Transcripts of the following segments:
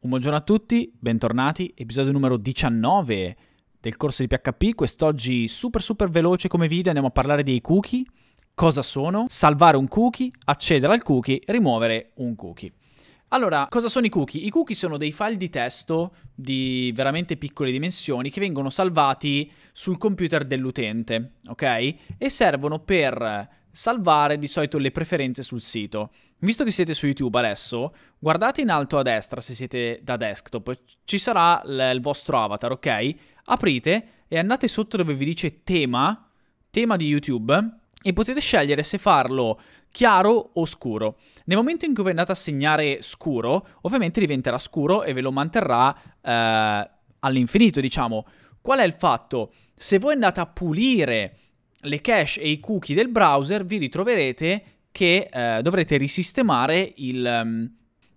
Un buongiorno a tutti, bentornati, episodio numero 19 del corso di PHP, quest'oggi super super veloce come video andiamo a parlare dei cookie, cosa sono, salvare un cookie, accedere al cookie, rimuovere un cookie. Allora, cosa sono i cookie? I cookie sono dei file di testo di veramente piccole dimensioni che vengono salvati sul computer dell'utente, ok? E servono per salvare di solito le preferenze sul sito. Visto che siete su YouTube adesso, guardate in alto a destra se siete da desktop, ci sarà l- il vostro avatar, ok? Aprite e andate sotto dove vi dice tema, tema di YouTube, e potete scegliere se farlo chiaro o scuro. Nel momento in cui voi andate a segnare scuro, ovviamente diventerà scuro e ve lo manterrà eh, all'infinito, diciamo. Qual è il fatto? Se voi andate a pulire le cache e i cookie del browser, vi ritroverete che eh, dovrete risistemare il, um,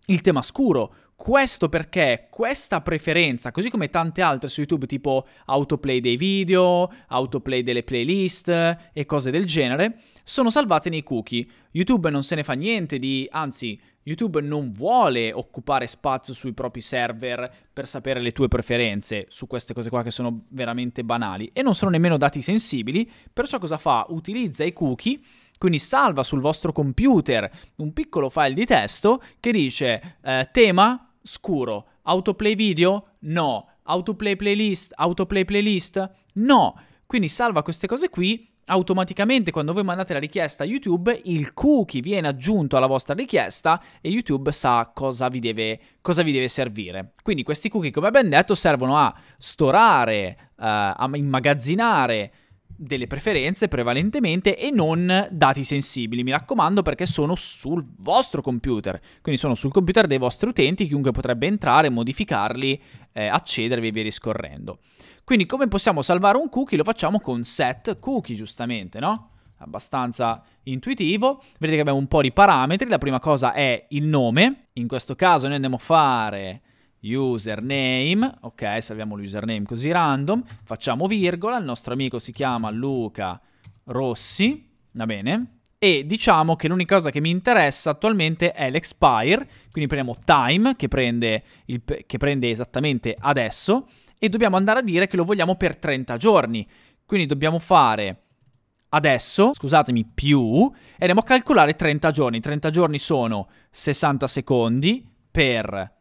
il tema scuro. Questo perché questa preferenza, così come tante altre su YouTube, tipo autoplay dei video, autoplay delle playlist e cose del genere, sono salvate nei cookie. YouTube non se ne fa niente di, anzi, YouTube non vuole occupare spazio sui propri server per sapere le tue preferenze su queste cose qua che sono veramente banali e non sono nemmeno dati sensibili, perciò cosa fa? Utilizza i cookie quindi salva sul vostro computer un piccolo file di testo che dice eh, tema scuro, autoplay video no, autoplay playlist, autoplay playlist no. Quindi salva queste cose qui automaticamente quando voi mandate la richiesta a YouTube, il cookie viene aggiunto alla vostra richiesta e YouTube sa cosa vi deve, cosa vi deve servire. Quindi questi cookie, come abbiamo detto, servono a storare, eh, a immagazzinare delle preferenze prevalentemente e non dati sensibili, mi raccomando perché sono sul vostro computer, quindi sono sul computer dei vostri utenti, chiunque potrebbe entrare, modificarli, eh, accedervi e via discorrendo. Quindi come possiamo salvare un cookie? Lo facciamo con set cookie giustamente, no? abbastanza intuitivo. Vedete che abbiamo un po' di parametri. La prima cosa è il nome. In questo caso noi andiamo a fare username, ok, salviamo l'username così random, facciamo virgola, il nostro amico si chiama Luca Rossi, va bene? E diciamo che l'unica cosa che mi interessa attualmente è l'expire, quindi prendiamo time, che prende, il, che prende esattamente adesso, e dobbiamo andare a dire che lo vogliamo per 30 giorni. Quindi dobbiamo fare adesso, scusatemi, più, e andiamo a calcolare 30 giorni. 30 giorni sono 60 secondi per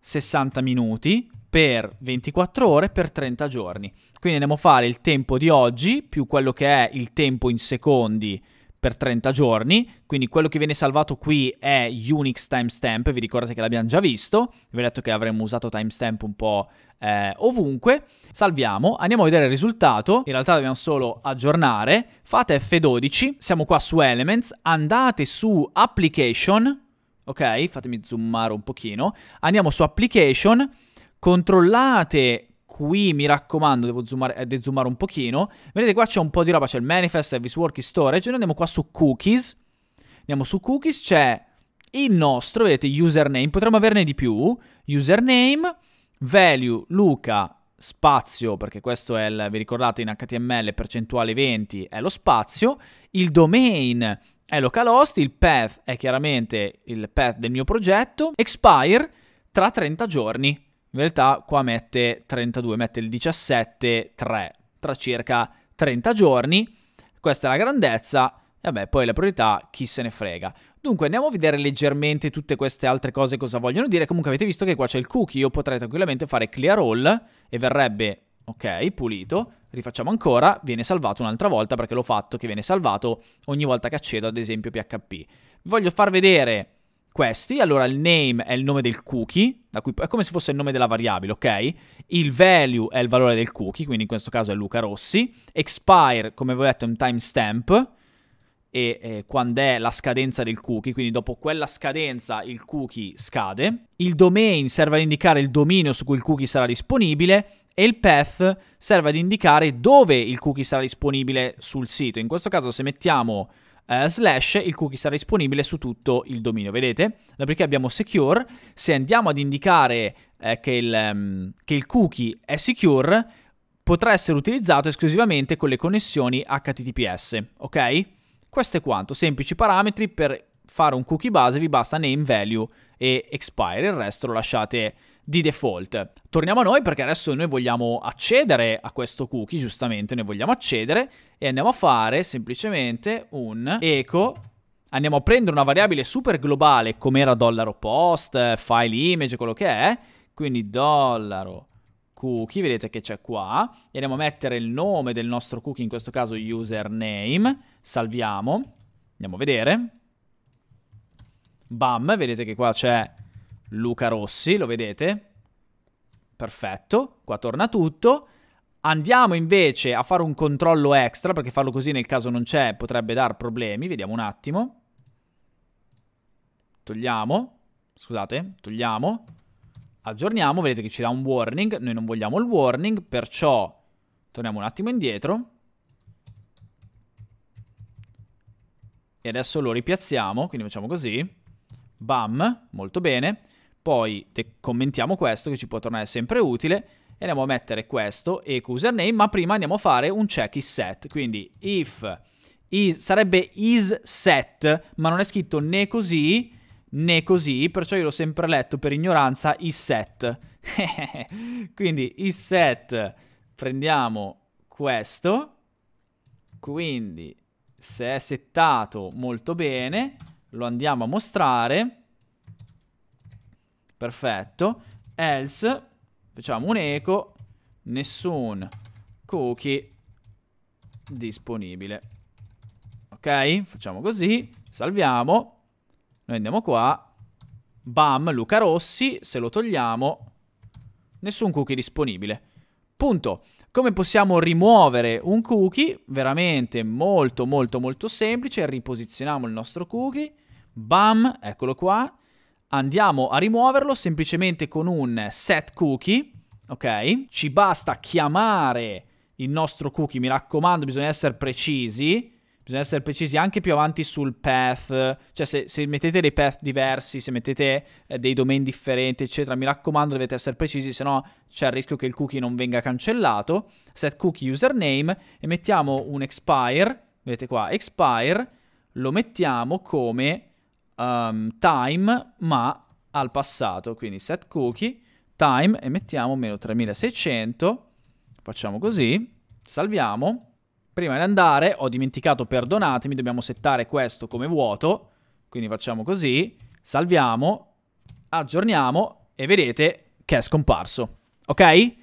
60 minuti per 24 ore per 30 giorni. Quindi andiamo a fare il tempo di oggi più quello che è il tempo in secondi per 30 giorni, quindi quello che viene salvato qui è Unix timestamp, vi ricordate che l'abbiamo già visto, vi ho detto che avremmo usato timestamp un po' eh, ovunque, salviamo, andiamo a vedere il risultato, in realtà dobbiamo solo aggiornare, fate F12, siamo qua su Elements, andate su Application, ok? Fatemi zoomare un pochino. Andiamo su application, controllate qui, mi raccomando, devo zoomare, eh, de zoomare un pochino. Vedete qua c'è un po' di roba, c'è il manifest, service work, storage. Noi andiamo qua su cookies, andiamo su cookies, c'è il nostro, vedete, username, potremmo averne di più, username, value, Luca, spazio, perché questo è, il, vi ricordate, in HTML percentuale 20 è lo spazio, il domain è localhost, il path è chiaramente il path del mio progetto, expire tra 30 giorni. In realtà qua mette 32, mette il 17, tra circa 30 giorni. Questa è la grandezza, e vabbè, poi la priorità chi se ne frega. Dunque andiamo a vedere leggermente tutte queste altre cose cosa vogliono dire. Comunque avete visto che qua c'è il cookie, io potrei tranquillamente fare clear all e verrebbe, ok, pulito, rifacciamo ancora, viene salvato un'altra volta perché l'ho fatto che viene salvato ogni volta che accedo ad esempio PHP. Voglio far vedere questi, allora il name è il nome del cookie, cui, è come se fosse il nome della variabile, ok? Il value è il valore del cookie, quindi in questo caso è Luca Rossi, expire come avevo detto è un timestamp, e eh, quando è la scadenza del cookie, quindi dopo quella scadenza il cookie scade. Il domain serve ad indicare il dominio su cui il cookie sarà disponibile e il path serve ad indicare dove il cookie sarà disponibile sul sito. In questo caso se mettiamo eh, slash il cookie sarà disponibile su tutto il dominio. Vedete? Dopodiché abbiamo secure, se andiamo ad indicare eh, che, il, um, che il cookie è secure potrà essere utilizzato esclusivamente con le connessioni HTTPS, ok? Questo è quanto, semplici parametri per fare un cookie base vi basta name value e expire, il resto lo lasciate di default. Torniamo a noi perché adesso noi vogliamo accedere a questo cookie, giustamente, noi vogliamo accedere e andiamo a fare semplicemente un eco andiamo a prendere una variabile super globale come era dollaro post, file image, quello che è, quindi dollaro cookie, vedete che c'è qua, e andiamo a mettere il nome del nostro cookie, in questo caso username, salviamo, andiamo a vedere, bam, vedete che qua c'è Luca Rossi, lo vedete? Perfetto, qua torna tutto. Andiamo invece a fare un controllo extra, perché farlo così nel caso non c'è potrebbe dar problemi. Vediamo un attimo. Togliamo. Scusate, togliamo. Aggiorniamo, vedete che ci dà un warning. Noi non vogliamo il warning, perciò torniamo un attimo indietro. E adesso lo ripiazziamo, quindi facciamo così. Bam, molto bene poi commentiamo questo che ci può tornare sempre utile e andiamo a mettere questo e username, ma prima andiamo a fare un check is set, quindi if is, sarebbe is set, ma non è scritto né così né così, perciò io l'ho sempre letto per ignoranza is set. quindi is set prendiamo questo quindi se è settato molto bene lo andiamo a mostrare Perfetto. Else, facciamo un eco, nessun cookie disponibile. Ok? Facciamo così, salviamo. Noi andiamo qua, bam, Luca Rossi, se lo togliamo, nessun cookie disponibile. Punto. Come possiamo rimuovere un cookie? Veramente molto molto molto semplice, riposizioniamo il nostro cookie, bam, eccolo qua, andiamo a rimuoverlo semplicemente con un set cookie, ok? Ci basta chiamare il nostro cookie, mi raccomando, bisogna essere precisi. Bisogna essere precisi anche più avanti sul path, cioè se, se mettete dei path diversi, se mettete eh, dei domain differenti, eccetera, mi raccomando dovete essere precisi, se no c'è il rischio che il cookie non venga cancellato. Set cookie username e mettiamo un expire, vedete qua, expire, lo mettiamo come um, time ma al passato, quindi set cookie, time e mettiamo meno 3600, facciamo così, salviamo. Prima di andare ho dimenticato, perdonatemi, dobbiamo settare questo come vuoto, quindi facciamo così, salviamo, aggiorniamo e vedete che è scomparso, ok?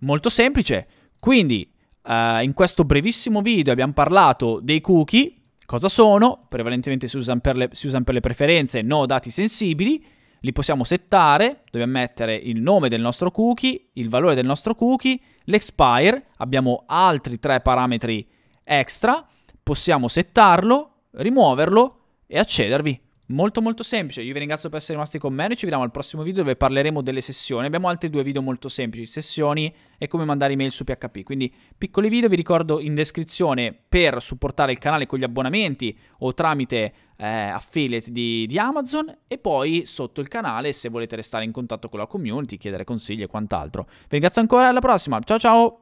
Molto semplice, quindi eh, in questo brevissimo video abbiamo parlato dei cookie, cosa sono, prevalentemente si usano per le, usan per le preferenze, no dati sensibili, li possiamo settare, dobbiamo mettere il nome del nostro cookie, il valore del nostro cookie, l'expire, abbiamo altri tre parametri extra, possiamo settarlo, rimuoverlo e accedervi molto molto semplice. Io vi ringrazio per essere rimasti con me, noi ci vediamo al prossimo video dove parleremo delle sessioni. Abbiamo altri due video molto semplici, sessioni e come mandare email su PHP. Quindi piccoli video, vi ricordo in descrizione per supportare il canale con gli abbonamenti o tramite eh, affiliate di, di Amazon e poi sotto il canale se volete restare in contatto con la community, chiedere consigli e quant'altro. Vi ringrazio ancora, alla prossima, ciao ciao!